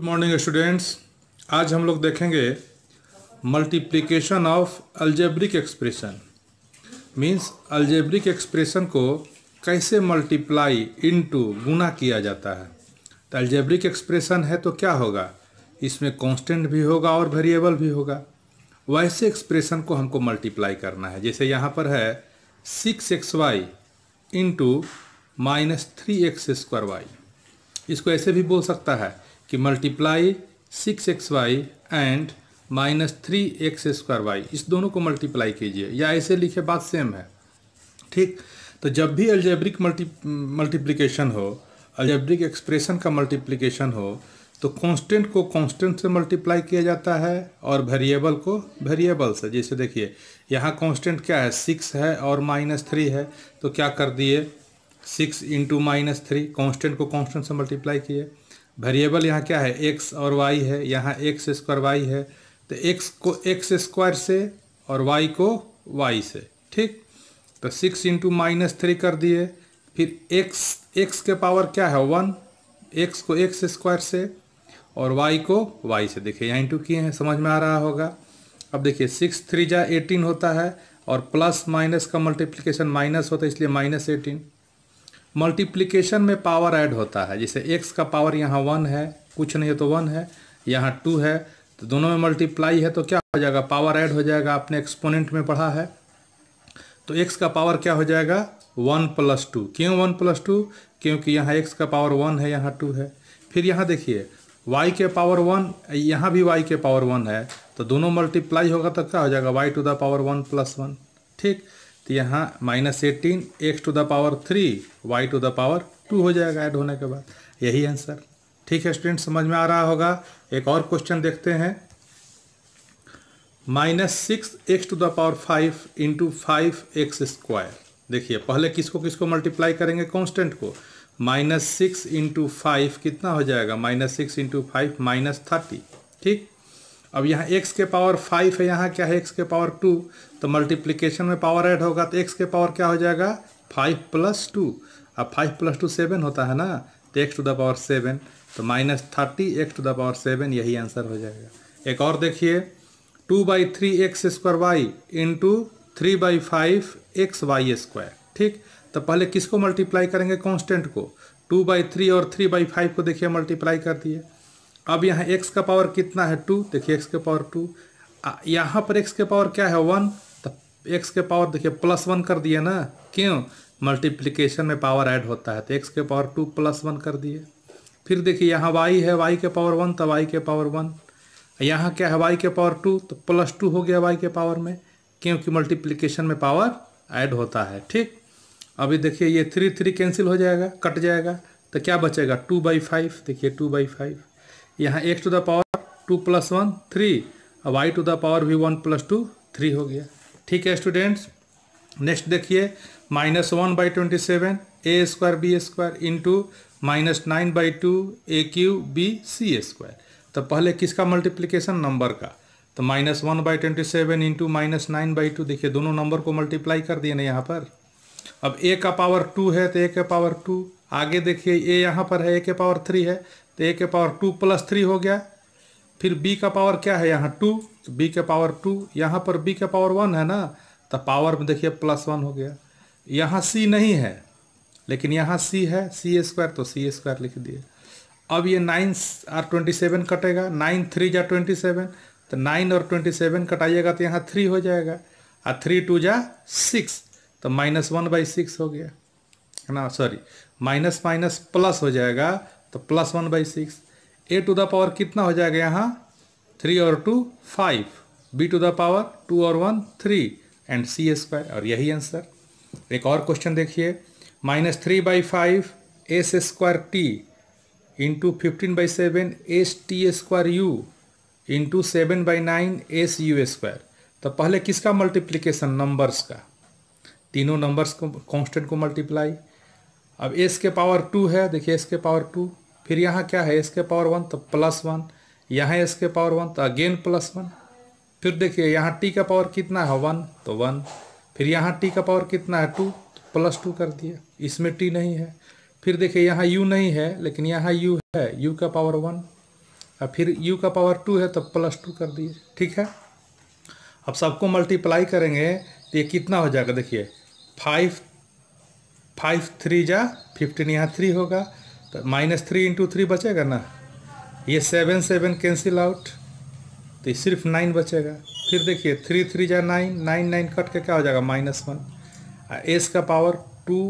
good morning students आज हम लोग देखेंगे multiplication of algebraic expression means algebraic expression को कैसे मल्टीप्लाई इनटू गुना किया जाता है तो अल्जेब्रिक एक्सप्रेशन है तो क्या होगा इसमें कांस्टेंट भी होगा और वेरिएबल भी होगा वैसे एक्सप्रेशन को हमको मल्टीप्लाई करना है जैसे यहाँ पर है six X Y into minus three x square Y इसको ऐसे भी बोल सकता है कि multiply six X Y and minus three x square Y इस दोनों को मल्टीप्लाई कीजिए या ऐसे लिखे बात सेम है ठीक तो जब भी अल्जेब्रिक मल्टी मल्टीप्लीकेशन हो अल्जेब्रिक एक्सप्रेशन का मल्टीप्लीकेशन हो तो कांस्टेंट को कांस्टेंट से मल्टीप्लाई किया जाता है और वेरिएबल को वेरिएबल से जैसे देखिए यहाँ कांस्टेंट क्या है सिक्स है और माइनस थ्री है तो क्या कर दिए six into minus three constant को कॉन्स्टेंट से मल्टीप्लाई किए वेरिएबल यहाँ क्या है एक्स और वाई है यहाँ एक्स स्क्वायर वाई है तो एक्स को एक्स स्क्वायर से और वाई को वाई से ठीक तो सिक्स इंटू माइनस थ्री कर दिए फिर एक्स एक्स के पावर क्या है वन एक्स को एक्स स्क्वायर से और वाई को वाई से देखिए यहाँ इंटू किए हैं समझ में आ रहा होगा अब देखिए सिक्स थ्री जा एटीन होता है और प्लस माइनस का मल्टीप्लिकेशन माइनस होता है इसलिए माइनस एटीन मल्टीप्लिकेशन में पावर ऐड होता है जैसे एक्स का पावर यहाँ वन है कुछ नहीं है तो वन है यहाँ टू है तो दोनों में मल्टीप्लाई है तो क्या हो जाएगा पावर ऐड हो जाएगा आपने एक्सपोनेंट में पढ़ा है तो एक्स का पावर क्या हो जाएगा वन प्लस टू क्यों वन प्लस टू क्योंकि यहाँ एक्स का पावर वन है यहाँ टू है फिर यहाँ देखिए वाई के पावर वन यहाँ भी वाई के पावर वन है तो दोनों मल्टीप्लाई होगा तो क्या हो जाएगा Y to the power one plus one ठीक तो यहाँ minus eighteen X to the power three Y to the power two हो जाएगा ऐड होने के बाद यही आंसर ठीक है स्टूडेंट समझ में आ रहा होगा एक और क्वेश्चन देखते हैं minus six X to the power five into five X square देखिए पहले किसको किसको मल्टीप्लाई करेंगे कॉन्स्टेंट को माइनस सिक्स इंटू फाइव कितना हो जाएगा minus six into five minus thirty ठीक अब यहाँ एक्स के पावर फाइव है यहाँ क्या है एक्स के पावर टू तो मल्टीप्लीकेशन में पावर ऐड होगा तो एक्स के पावर क्या हो जाएगा फाइव प्लस टू अब फाइव प्लस टू सेवन होता है ना तो X to the power seven तो minus thirty X to the power seven यही आंसर हो जाएगा एक और देखिए two by three x square Y into three by five X Y square ठीक तो पहले किसको मल्टीप्लाई करेंगे कॉन्स्टेंट को टू बाई थ्री और थ्री बाई फाइव को देखिए मल्टीप्लाई कर दिए अब यहाँ एक्स का पावर कितना है टू देखिए एक्स के पावर टू यहाँ पर एक्स के पावर क्या है वन तो एक्स के पावर देखिए प्लस वन कर दिए ना क्यों मल्टीप्लिकेशन में पावर ऐड होता है तो एक्स के पावर टू प्लस वन कर दिए फिर देखिए यहाँ वाई है वाई के पावर वन तो वाई के पावर वन यहाँ क्या है वाई के पावर टू तो प्लस टू हो गया वाई के पावर में क्योंकि मल्टीप्लीकेशन में पावर ऐड होता है ठीक अभी देखिए ये थ्री थ्री कैंसिल हो जाएगा कट जाएगा तो क्या बचेगा टू बाई फाइव देखिए टू बाई फाइव यहाँ X to the power two plus one three और वाई टू द पावर भी वन प्लस टू थ्री हो गया ठीक है स्टूडेंट्स नेक्स्ट देखिए minus one by twenty seven A square B square into minus nine by two A Q B C square तो पहले किसका मल्टीप्लीकेशन नंबर का तो minus one by twenty seven into minus nine by two देखिए दोनों number को multiply कर दिए ना यहाँ पर अब ए का पावर टू है तो ए का पावर टू आगे देखिए ए यहाँ पर है ए के पावर थ्री है तो ए के पावर टू प्लस थ्री हो गया फिर बी का पावर क्या है यहाँ टू बी तो के पावर टू यहाँ पर बी के पावर वन है ना तो पावर में देखिए प्लस वन हो गया यहाँ सी नहीं है लेकिन यहाँ सी है सी स्क्वायर तो सी स्क्वायर लिख दिए अब ये नाइन आर ट्वेंटी सेवन कटेगा नाइन थ्री जा ट्वेंटी सेवन तो नाइन और ट्वेंटी सेवन कटाइएगा तो यहाँ थ्री हो जाएगा और थ्री टू जा सिक्स तो माइनस वन बाई सिक्स हो गया है ना सॉरी माइनस माइनस प्लस हो जाएगा तो plus one by six A to the power कितना हो जाएगा यहाँ थ्री और two five B to the power two और one three and C square और यही आंसर एक और क्वेश्चन देखिए minus three by five S square T into fifteen by seven S T square U into seven by nine S U square तो पहले किसका multiplication numbers का तीनों नंबर्स को कॉन्स्टेंट को मल्टीप्लाई अब एस के पावर टू है देखिए एस के पावर टू फिर यहाँ क्या है एस के पावर वन तो प्लस वन यहाँ एस के पावर वन तो अगेन प्लस वन फिर देखिए यहाँ टी का पावर कितना है वन तो वन फिर यहाँ टी का पावर कितना है टू तो प्लस टू कर दिया इसमें टी नहीं है फिर देखिए यहाँ यू नहीं है लेकिन यहाँ यू है यू का पावर वन और फिर यू का पावर टू है तो प्लस टू कर दिए ठीक है अब सबको मल्टीप्लाई करेंगे तो ये कितना हो जाएगा देखिए फाइव फाइव थ्री जा फिफ्टीन यहाँ थ्री होगा तो माइनस थ्री इंटू थ्री बचेगा ना ये सेवन सेवन कैंसिल आउट तो सिर्फ नाइन बचेगा फिर देखिए थ्री थ्री जा नाइन नाइन नाइन कट के क्या हो जाएगा माइनस वन एस का power two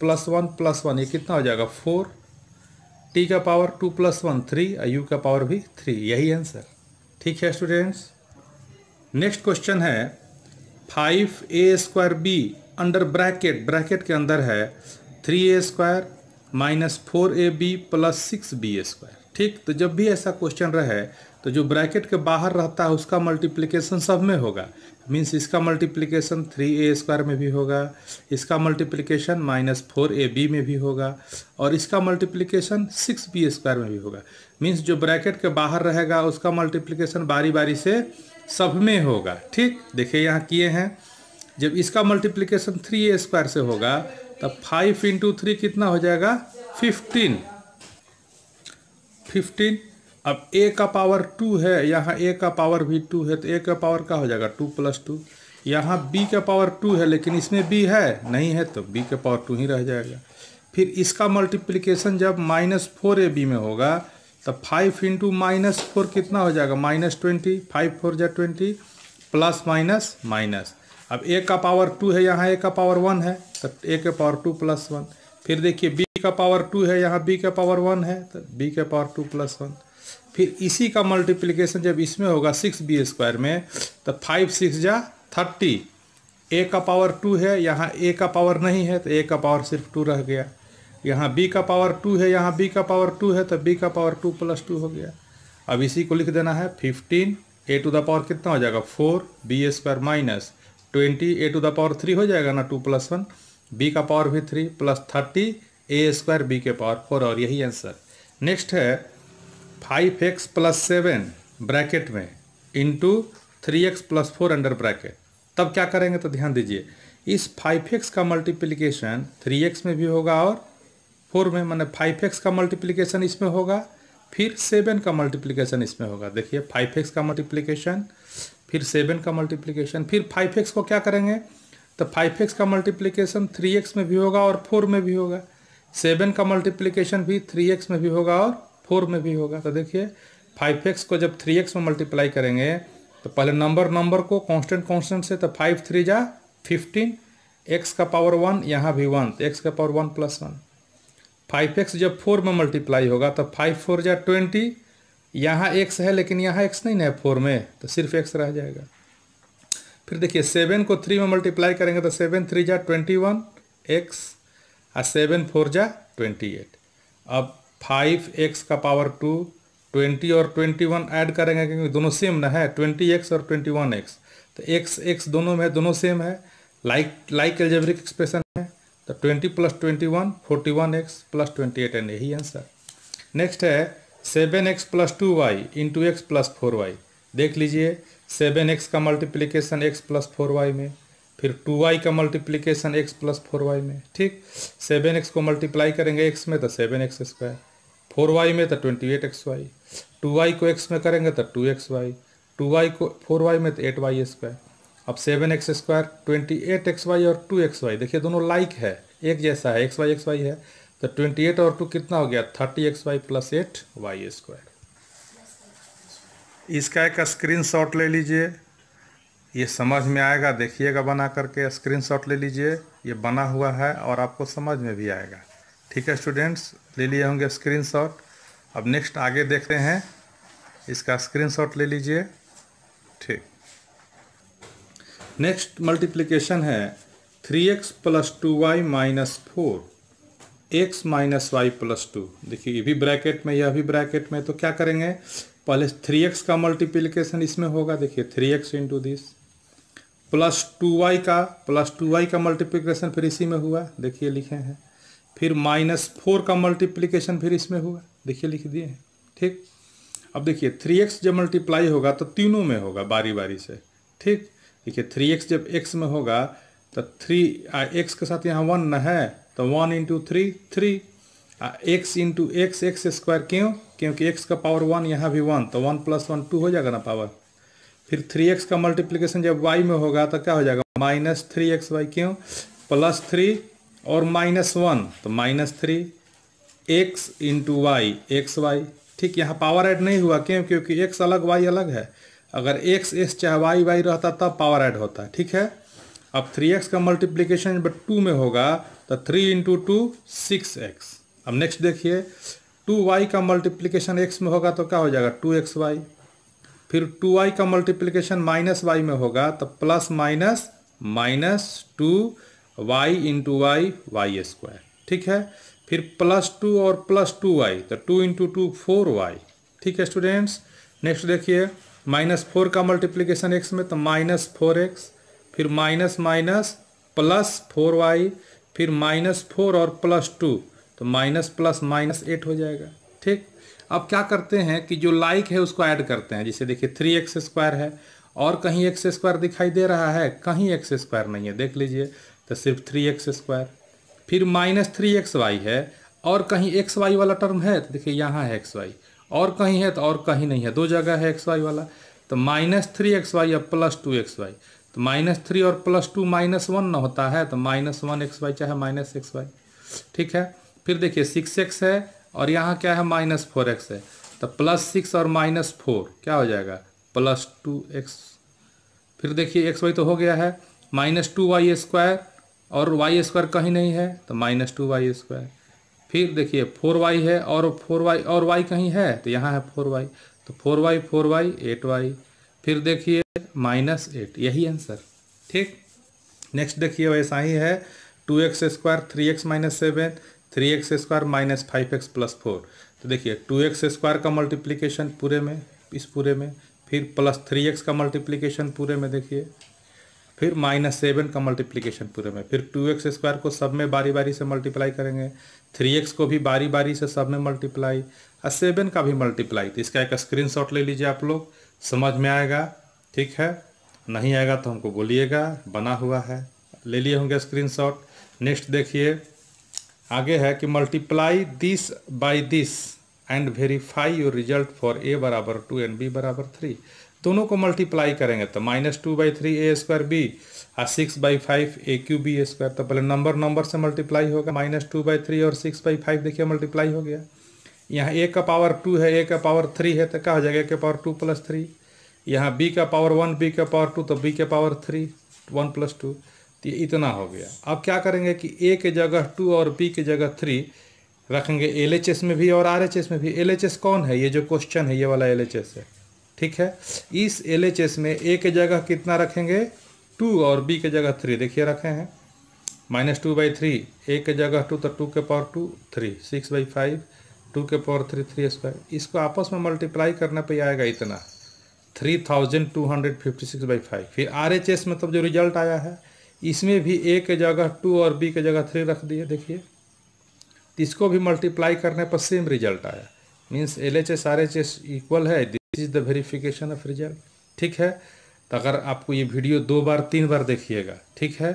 plus one plus one ये कितना हो जाएगा फोर टी का power two plus one three और यू का पावर भी थ्री यही आंसर ठीक है स्टूडेंट्स नेक्स्ट क्वेश्चन है five A square B under bracket bracket के अंदर है three A square minus four A B plus six B square ठीक तो जब भी ऐसा क्वेश्चन रहे तो जो ब्रैकेट के बाहर रहता है उसका मल्टीप्लिकेशन सब में होगा मीन्स इसका मल्टीप्लिकेशन थ्री ए स्क्वायर में भी होगा इसका multiplication minus four A B में भी होगा और इसका मल्टीप्लिकेशन सिक्स बी स्क्वायर में भी होगा मीन्स जो ब्रैकेट के बाहर रहेगा उसका मल्टीप्लिकेशन बारी बारी से सब में होगा ठीक देखिए यहाँ किए हैं जब इसका मल्टीप्लीकेशन थ्री ए स्क्वायर से होगा तब फाइव इंटू थ्री कितना हो जाएगा फिफ्टीन फिफ्टीन अब ए का पावर टू है यहाँ ए का पावर भी टू है तो ए का पावर का हो जाएगा टू प्लस टू यहाँ बी का पावर टू है लेकिन इसमें बी है नहीं है तो बी का पावर टू ही रह जाएगा फिर इसका मल्टीप्लीकेशन जब माइनस फोर ए बी में होगा तब फाइव इंटू माइनस फोर कितना हो जाएगा माइनस ट्वेंटी फाइव फोर जै ट्वेंटी प्लस माइनस माइनस अब ए का पावर टू है यहाँ ए का पावर वन है तो ए का पावर टू प्लस वन फिर देखिए बी का पावर टू है यहाँ बी का पावर वन है तो बी का पावर टू प्लस वन फिर इसी का मल्टीप्लीकेशन जब इसमें होगा सिक्स बी स्क्वायर में तो फाइव सिक्स जा थर्टी ए का पावर टू है यहाँ ए का पावर नहीं है तो ए का पावर सिर्फ टू रह गया यहाँ बी का पावर टू है यहाँ बी का पावर टू है तो बी का पावर टू प्लस टू हो गया अब इसी को लिख देना है fifteen A to the power कितना हो जाएगा four B square minus twenty A to the power three हो जाएगा ना टू प्लस वन बी का पावर भी three plus thirty A square B के पावर फोर और यही आंसर नेक्स्ट है five x plus seven bracket में into three x plus four under bracket तब क्या करेंगे तो ध्यान दीजिए इस फाइव एक्स का मल्टीप्लीकेशन थ्री एक्स में भी होगा और फोर में मैंने फाइव एक्स का मल्टीप्लीकेशन इसमें होगा फिर सेवन का मल्टीप्लीकेशन इसमें होगा देखिए फाइव एक्स का मल्टीप्लीकेशन फिर सेवन का मल्टीप्लीकेशन फिर फाइव एक्स को क्या करेंगे तो फाइव एक्स का मल्टीप्लीकेशन थ्री एक्स में भी होगा और फोर में भी होगा सेवन का मल्टीप्लीकेशन भी थ्री एक्स में भी होगा और फोर में भी होगा तो देखिए फाइव एक्स को जब थ्री एक्स में मल्टीप्लाई करेंगे तो पहले नंबर नंबर को कांस्टेंट कांस्टेंट से तो फाइव थ्री जा फिफ्टीन एक्स का पावर वन यहाँ भी वन एक्स का power one plus one five X जब फोर में मल्टीप्लाई होगा तो फाइव फोर जा ट्वेंटी यहाँ एक्स है लेकिन यहाँ एक्स नहीं ना है फोर में तो सिर्फ एक्स रह जाएगा फिर देखिए सेवन को थ्री में मल्टीप्लाई करेंगे तो सेवन थ्री जा ट्वेंटी वन एक्स और सेवन फोर जा ट्वेंटी एट अब फाइव एक्स का पावर टू ट्वेंटी और ट्वेंटी वन ऐड करेंगे क्योंकि दोनों सेम ना है ट्वेंटी एक्स और ट्वेंटी वन एक्स तो एक्स एक्स दोनों में दोनों सेम है लाइक लाइक एल्जेब्रिक एक्सप्रेशन है तो twenty plus twenty one forty one x plus twenty eight and यही आंसर नेक्स्ट है seven x plus two y into x plus four y देख लीजिए सेवन एक्स का multiplication x plus four y में फिर two y का multiplication x plus four y में ठीक सेवन एक्स को मल्टीप्लाई करेंगे एक्स में तो seven x square four y में तो twenty eight x y two y को एक्स में करेंगे तो two x y two y को फोर वाई में तो एट वाई स्क्वायर अब seven x square twenty eight x y और टू एक्स वाई देखिए दोनों लाइक है एक जैसा है एक्स वाई एक्स वाई है तो ट्वेंटी एट और टू कितना हो गया thirty x y plus eight y square इसका एक स्क्रीन शॉट ले लीजिए ये समझ में आएगा देखिएगा बना करके स्क्रीन शॉट ले लीजिए ये बना हुआ है और आपको समझ में भी आएगा ठीक है स्टूडेंट्स ले लिए होंगे स्क्रीन शॉट अब नेक्स्ट आगे देखते हैं इसका स्क्रीन शॉट ले लीजिए ठीक नेक्स्ट मल्टीप्लीकेशन है three x plus two y minus four x minus y plus two देखिए ये भी ब्रैकेट में यह भी ब्रैकेट में तो क्या करेंगे पहले थ्री एक्स का मल्टीप्लिकेशन इसमें होगा देखिए three x into this plus two y का प्लस टू वाई का मल्टीप्लिकेशन फिर इसी में हुआ देखिए लिखे हैं फिर माइनस फोर का मल्टीप्लिकेशन फिर इसमें हुआ देखिए लिख दिए हैं ठीक अब देखिए थ्री एक्स जब मल्टीप्लाई होगा तो तीनों में होगा बारी बारी से ठीक देखिए थ्री एक्स जब एक्स में होगा तो थ्री एक्स के साथ यहाँ वन न है तो one into three three x into x x square क्यों क्योंकि एक्स का पावर वन यहाँ भी वन तो वन प्लस वन टू हो जाएगा ना पावर फिर थ्री एक्स का मल्टीप्लीकेशन जब वाई में होगा तो क्या हो जाएगा माइनस थ्री एक्स वाई क्यों प्लस थ्री और माइनस वन तो minus three x into y x y ठीक यहाँ पावर ऐड नहीं हुआ क्यों क्योंकि एक्स अलग वाई अलग है अगर एक्स एक्स चाहे वाई वाई रहता तब पावर ऐड होता है ठीक है अब थ्री एक्स का मल्टीप्लीकेशन जब टू में होगा तो three into two six x अब नेक्स्ट देखिए टू वाई का मल्टीप्लीकेशन एक्स में होगा तो क्या हो जाएगा टू एक्स वाई फिर टू वाई का मल्टीप्लीकेशन माइनस वाई में होगा तो plus minus minus two y into y y square ठीक है फिर प्लस टू और प्लस टू वाई तो two into two four y ठीक है स्टूडेंट्स नेक्स्ट देखिए माइनस फोर का मल्टीप्लीकेशन एक्स में तो माइनस फोर एक्स फिर minus minus plus four y फिर माइनस फोर और प्लस टू तो माइनस प्लस माइनस एट हो जाएगा ठीक अब क्या करते हैं कि जो लाइक है उसको ऐड करते हैं जैसे देखिए थ्री एक्स स्क्वायर है और कहीं एक्स स्क्वायर दिखाई दे रहा है कहीं एक्स स्क्वायर नहीं है देख लीजिए तो सिर्फ थ्री एक्स स्क्वायर फिर माइनस थ्री एक्स वाई है और कहीं एक्स वाई वाला टर्म है तो देखिए यहाँ है एक्स वाई और कहीं है तो और कहीं नहीं है दो जगह है एक्स वाई वाला तो माइनस थ्री एक्स वाई या प्लस टू एक्स वाई तो माइनस थ्री और प्लस टू माइनस वन ना होता है तो माइनस वन एक्स वाई चाहे माइनस एक्स वाई ठीक है फिर देखिए सिक्स एक्स है और यहाँ क्या है माइनस फोर एक्स है तो प्लस सिक्स और माइनस फोर क्या हो जाएगा प्लस टू एक्स फिर देखिए एक्स वाई तो हो गया है माइनस टू वाई स्क्वायर और वाई स्क्वायर कहीं नहीं है तो माइनस टू वाई स्क्वायर फिर देखिए फोर वाई है और फोर वाई और वाई कहीं है तो यहाँ है फोर वाई तो four Y four Y eight Y फिर देखिए माइनस एट यही आंसर ठीक नेक्स्ट देखिए वैसा ही है two x square three x minus seven three x square minus five x plus four तो देखिए टू एक्स स्क्वायर का मल्टीप्लीकेशन पूरे में इस पूरे में फिर प्लस थ्री एक्स का मल्टीप्लीकेशन पूरे में देखिए फिर माइनस सेवन का मल्टीप्लीकेशन पूरे में फिर टू एक्स स्क्वायर को सब में बारी बारी से मल्टीप्लाई करेंगे थ्री एक्स को भी बारी बारी से सब में मल्टीप्लाई और सेवन का भी मल्टीप्लाई तो इसका एक स्क्रीनशॉट ले लीजिए आप लोग समझ में आएगा ठीक है नहीं आएगा तो हमको बोलिएगा बना हुआ है ले लिए होंगे स्क्रीनशॉट नेक्स्ट देखिए आगे है कि multiply this by this and verify your result for a बराबर टू एंड बी बराबर थ्री दोनों को मल्टीप्लाई करेंगे तो minus two by three A square b और six by five a Q b a square तो पहले नंबर नंबर से मल्टीप्लाई होगा माइनस टू बाई थ्री और सिक्स बाई फाइव देखिए मल्टीप्लाई हो गया यहाँ ए का पावर टू है ए का पावर थ्री है तो क्या हो जाएगा ए के पावर टू प्लस थ्री यहाँ बी का पावर वन बी का पावर टू तो बी के power three one plus two तो ये इतना हो गया अब क्या करेंगे कि ए के जगह टू और बी के जगह थ्री रखेंगे एल एच एस में भी और आर एच एस में भी एल एच एस कौन है ये जो क्वेश्चन है ये वाला एल एच एस है ठीक है इस एल एच एस में ए के जगह कितना रखेंगे टू और बी के जगह थ्री देखिए रखे हैं minus two by three a के जगह टू तो टू के power two three six by five two के पावर थ्री थ्री स्क्वायर इसको आपस में मल्टीप्लाई करने पे आएगा इतना three thousand two hundred fifty six by five फिर आर एच एस मतलब जो रिजल्ट आया है इसमें भी ए के जगह टू और बी के जगह थ्री रख दिए देखिए इसको भी मल्टीप्लाई करने पर सेम रिजल्ट आया means L H S R H S equal है this is the verification of result ठीक है तो अगर आपको ये वीडियो दो बार तीन बार देखिएगा ठीक है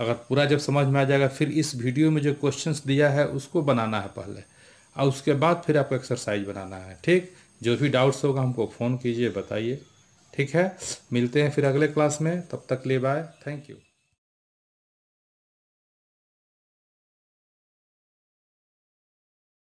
अगर पूरा जब समझ में आ जाएगा फिर इस वीडियो में जो क्वेश्चंस दिया है उसको बनाना है पहले और उसके बाद फिर आपको एक्सरसाइज बनाना है ठीक जो भी डाउट्स होगा हमको फ़ोन कीजिए बताइए ठीक है मिलते हैं फिर अगले क्लास में तब तक ले बाय थैंक यू